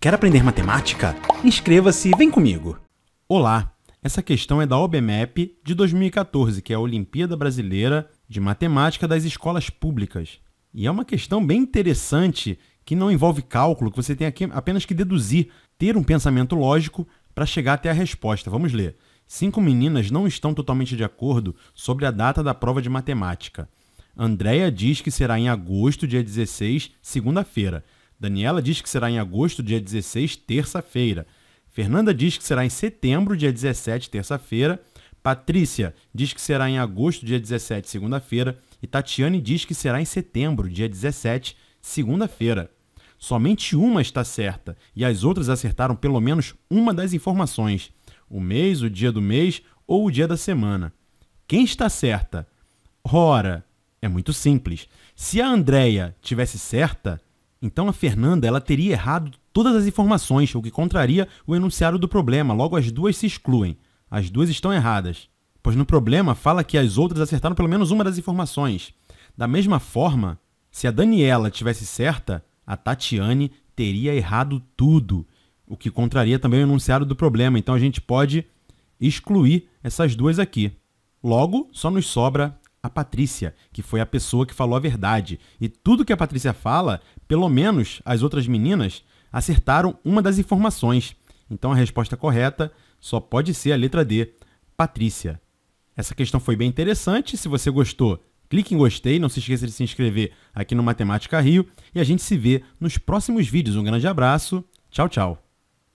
Quer aprender matemática? Inscreva-se e vem comigo! Olá! Essa questão é da OBMEP de 2014, que é a Olimpíada Brasileira de Matemática das Escolas Públicas. E é uma questão bem interessante que não envolve cálculo, que você tem aqui apenas que deduzir, ter um pensamento lógico para chegar até a resposta. Vamos ler. Cinco meninas não estão totalmente de acordo sobre a data da prova de matemática. Andréia diz que será em agosto, dia 16, segunda-feira. Daniela diz que será em agosto, dia 16, terça-feira. Fernanda diz que será em setembro, dia 17, terça-feira. Patrícia diz que será em agosto, dia 17, segunda-feira. E Tatiane diz que será em setembro, dia 17, segunda-feira. Somente uma está certa e as outras acertaram pelo menos uma das informações: o mês, o dia do mês ou o dia da semana. Quem está certa? Ora, é muito simples. Se a Andréia tivesse certa, então a Fernanda ela teria errado todas as informações, o que contraria o enunciado do problema. Logo, as duas se excluem. As duas estão erradas. Pois no problema fala que as outras acertaram pelo menos uma das informações. Da mesma forma, se a Daniela tivesse certa, a Tatiane teria errado tudo, o que contraria também o enunciado do problema. Então a gente pode excluir essas duas aqui. Logo, só nos sobra a Patrícia, que foi a pessoa que falou a verdade. E tudo que a Patrícia fala, pelo menos as outras meninas acertaram uma das informações. Então a resposta correta só pode ser a letra D, Patrícia. Essa questão foi bem interessante. Se você gostou, clique em gostei, não se esqueça de se inscrever aqui no Matemática Rio e a gente se vê nos próximos vídeos. Um grande abraço. Tchau, tchau.